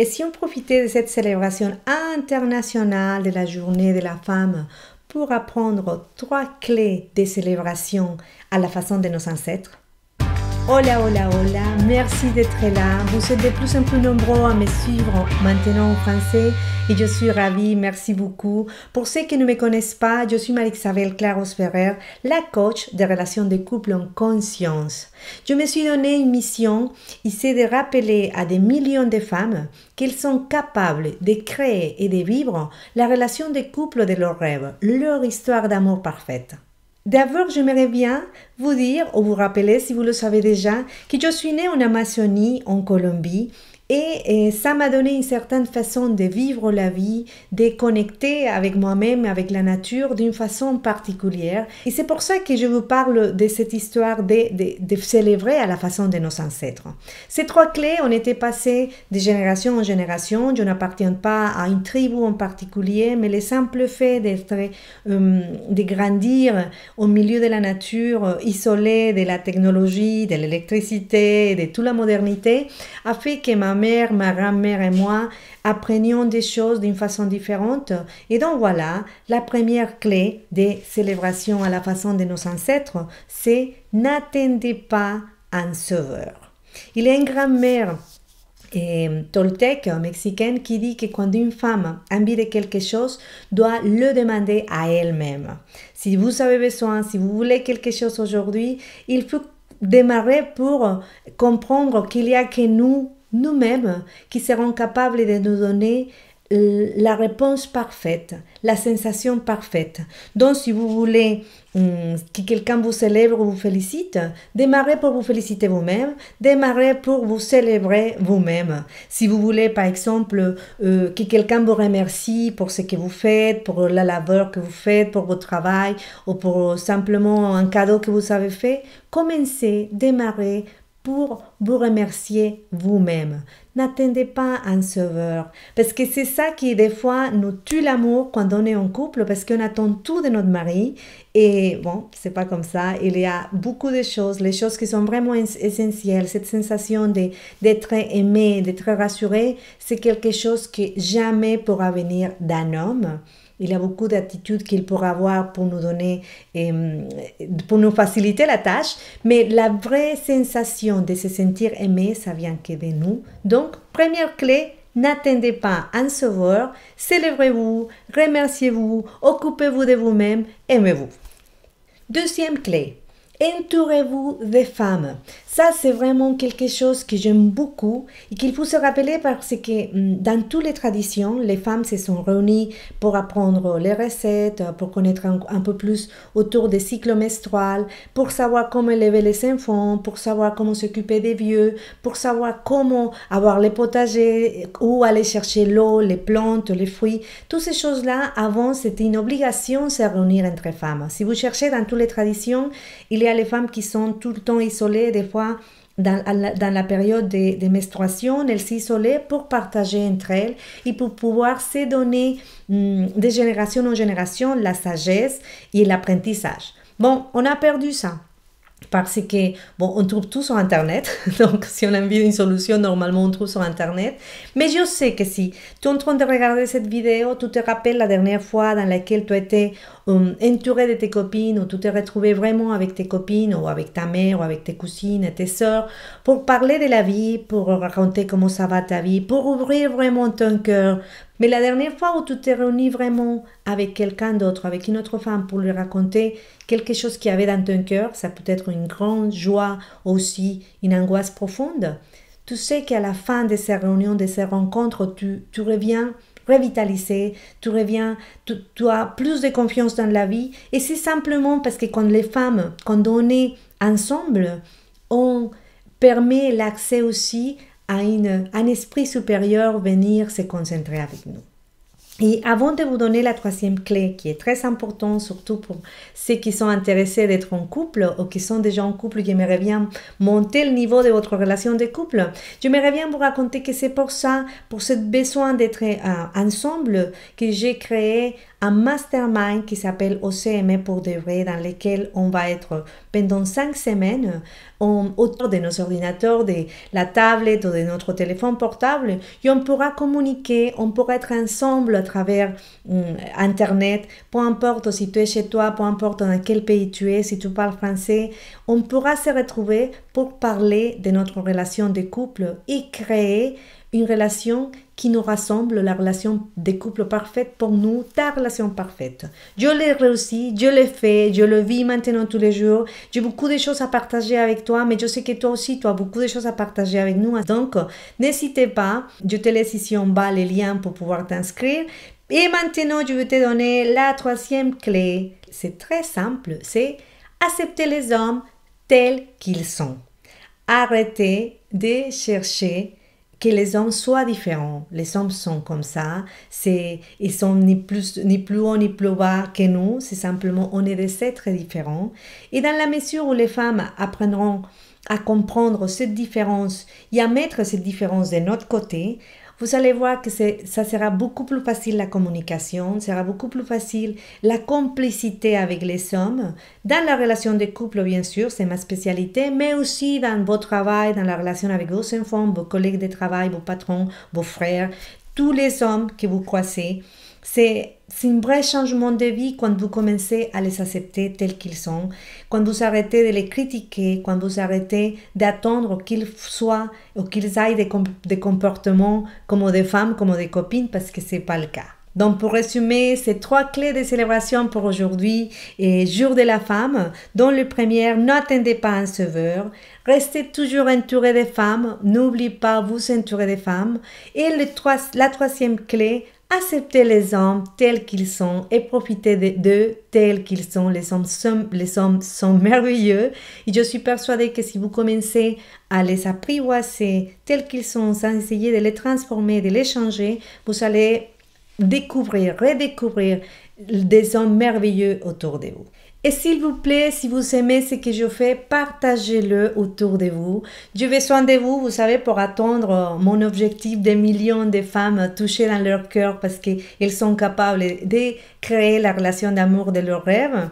Et si on profitait de cette célébration internationale de la journée de la femme pour apprendre trois clés des célébrations à la façon de nos ancêtres Hola, hola, hola, merci d'être là. Vous êtes de plus en plus nombreux à me suivre maintenant en français et je suis ravie, merci beaucoup. Pour ceux qui ne me connaissent pas, je suis Marie-Isabelle Claros-Ferrer, la coach des relations de couple en conscience. Je me suis donné une mission et c'est de rappeler à des millions de femmes qu'elles sont capables de créer et de vivre la relation de couple de leurs rêves, leur histoire d'amour parfaite. D'abord, j'aimerais bien vous dire, ou vous rappeler si vous le savez déjà, que je suis née en Amazonie, en Colombie, et, ça m'a donné une certaine façon de vivre la vie, de connecter avec moi-même, avec la nature d'une façon particulière. Et c'est pour ça que je vous parle de cette histoire de, célébrer à la façon de nos ancêtres. Ces trois clés, on était passé de génération en génération. Je n'appartiens pas à une tribu en particulier, mais le simple fait d'être, euh, de grandir au milieu de la nature, isolé de la technologie, de l'électricité, de toute la modernité, a fait que ma ma grand-mère et moi apprenions des choses d'une façon différente. Et donc voilà, la première clé des célébrations à la façon de nos ancêtres, c'est n'attendez pas un sauveur. Il y a une grand-mère et euh, Toltec, mexicaine qui dit que quand une femme a envie de quelque chose, doit le demander à elle-même. Si vous avez besoin, si vous voulez quelque chose aujourd'hui, il faut démarrer pour comprendre qu'il y a que nous nous-mêmes qui serons capables de nous donner euh, la réponse parfaite, la sensation parfaite. Donc, si vous voulez hum, que quelqu'un vous célèbre ou vous félicite, démarrez pour vous féliciter vous-même, démarrez pour vous célébrer vous-même. Si vous voulez, par exemple, euh, que quelqu'un vous remercie pour ce que vous faites, pour la labeur que vous faites, pour votre travail, ou pour simplement un cadeau que vous avez fait, commencez, démarrez pour vous remercier vous-même. N'attendez pas un sauveur. Parce que c'est ça qui, des fois, nous tue l'amour quand on est en couple, parce qu'on attend tout de notre mari. Et bon, c'est pas comme ça. Il y a beaucoup de choses, les choses qui sont vraiment essentielles. Cette sensation d'être aimé, d'être rassuré, c'est quelque chose qui jamais pourra venir d'un homme. Il a beaucoup d'attitudes qu'il pourra avoir pour nous donner, euh, pour nous faciliter la tâche. Mais la vraie sensation de se sentir aimé, ça vient que de nous. Donc, première clé, n'attendez pas un sauveur. Célébrez-vous, remerciez-vous, occupez-vous de vous-même, aimez-vous. Deuxième clé, Entourez-vous des femmes. Ça, c'est vraiment quelque chose que j'aime beaucoup et qu'il faut se rappeler parce que hum, dans toutes les traditions, les femmes se sont réunies pour apprendre les recettes, pour connaître un, peu plus autour des cycles menstruels, pour savoir comment élever les enfants, pour savoir comment s'occuper des vieux, pour savoir comment avoir les potagers, ou aller chercher l'eau, les plantes, les fruits. Toutes ces choses-là, avant, c'était une obligation de se réunir entre femmes. Si vous cherchez dans toutes les traditions, il y a les femmes qui sont tout le temps isolées, des fois dans, la période des, menstruations, elles s'isolaient pour partager entre elles et pour pouvoir se donner hum, de génération en génération la sagesse et l'apprentissage. Bon, on a perdu ça parce que, bon, on trouve tout sur Internet. Donc, si on a envie d'une solution, normalement, on trouve sur Internet. Mais je sais que si tu es en train de regarder cette vidéo, tu te rappelles la dernière fois dans laquelle tu étais hum, entouré de tes copines, ou tu t'es retrouvé vraiment avec tes copines, ou avec ta mère, ou avec tes cousines, tes soeurs pour parler de la vie, pour raconter comment ça va ta vie, pour ouvrir vraiment ton cœur, mais la dernière fois où tu t'es réuni vraiment avec quelqu'un d'autre, avec une autre femme pour lui raconter quelque chose qui avait dans ton cœur, ça peut être une grande joie, aussi une angoisse profonde, tu sais qu'à la fin de ces réunions, de ces rencontres, tu, reviens revitalisé, tu reviens, tu, as plus de confiance dans la vie. Et c'est simplement parce que quand les femmes, quand on est ensemble, on permet l'accès aussi un esprit supérieur venir se concentrer avec nous. Et avant de vous donner la troisième clé, qui est très importante, surtout pour ceux qui sont intéressés d'être en couple ou qui sont déjà en couple et qui aimeraient bien monter le niveau de votre relation de couple, je me reviens vous raconter que c'est pour ça, pour ce besoin d'être euh, ensemble, que j'ai créé un mastermind qui s'appelle OCM pour de vrai, dans lequel on va être pendant cinq semaines autour de nos ordinateurs, de la tablette ou de notre téléphone portable, et on pourra communiquer, on pourra être ensemble à travers mm, Internet, peu importe si tu es chez toi, peu importe dans quel pays tu es, si tu parles français, on pourra se retrouver pour parler de notre relation de couple et créer une relation qui nous rassemble, la relation des couples parfaite pour nous, ta relation parfaite. Je l'ai réussi, je l'ai fait, je le vis maintenant tous les jours. J'ai beaucoup de choses à partager avec toi, mais je sais que toi aussi, tu as beaucoup de choses à partager avec nous. Donc, n'hésitez pas, je te laisse ici en bas les liens pour pouvoir t'inscrire. Et maintenant, je vais te donner la troisième clé. C'est très simple, c'est accepter les hommes tels qu'ils sont. Arrêtez de chercher que les hommes soient différents. Les hommes sont comme ça. C'est, ils sont ni plus, ni plus haut ni plus bas que nous. C'est simplement, on est des êtres différents. Et dans la mesure où les femmes apprendront à comprendre cette différence et à mettre cette différence de notre côté, vous allez voir que ça sera beaucoup plus facile la communication, sera beaucoup plus facile la complicité avec les hommes, dans la relation de couple bien sûr, c'est ma spécialité, mais aussi dans vos travail, dans la relation avec vos enfants, vos collègues de travail, vos patrons, vos frères, tous les hommes que vous croisez. C'est un vrai changement de vie quand vous commencez à les accepter tels qu'ils sont, quand vous arrêtez de les critiquer, quand vous arrêtez d'attendre qu'ils soient ou qu'ils aillent des, comportements comme des femmes, comme des copines, parce que ce n'est pas le cas. Donc pour résumer, ces trois clés de célébration pour aujourd'hui et jour de la femme, dont le première, n'attendez pas un sauveur, restez toujours entouré de femmes, n'oubliez pas vous entourer des femmes, et la troisième clé, Acceptez les hommes tels qu'ils sont et profitez d'eux tels qu'ils sont. Les hommes sont, les hommes sont merveilleux et je suis persuadée que si vous commencez à les apprivoiser tels qu'ils sont sans essayer de les transformer, de les changer, vous allez découvrir, redécouvrir des hommes merveilleux autour de vous. Et s'il vous plaît, si vous aimez ce que je fais, partagez-le autour de vous. vais soin de vous, vous savez, pour atteindre euh, mon objectif des millions de femmes touchées dans leur cœur parce qu'elles sont capables de créer la relation d'amour de leurs rêves.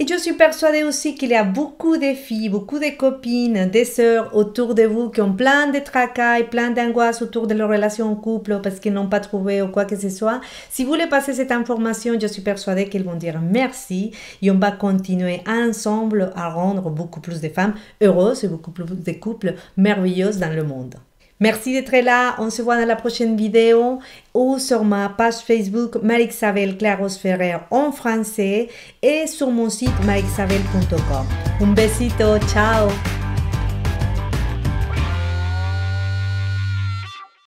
Et je suis persuadée aussi qu'il y a beaucoup de filles, beaucoup de copines, des sœurs autour de vous qui ont plein de tracas et plein d'angoisses autour de leur relation au couple parce qu'ils n'ont pas trouvé ou quoi que ce soit. Si vous voulez passer cette information, je suis persuadée qu'ils vont dire merci et on va continuer ensemble à rendre beaucoup plus de femmes heureuses et beaucoup plus de couples merveilleuses dans le monde. Merci d'être là. On se voit dans la prochaine vidéo ou sur ma page Facebook marie xavelle Claros Ferrer en français et sur mon site marixabel.com. Un besito. Ciao.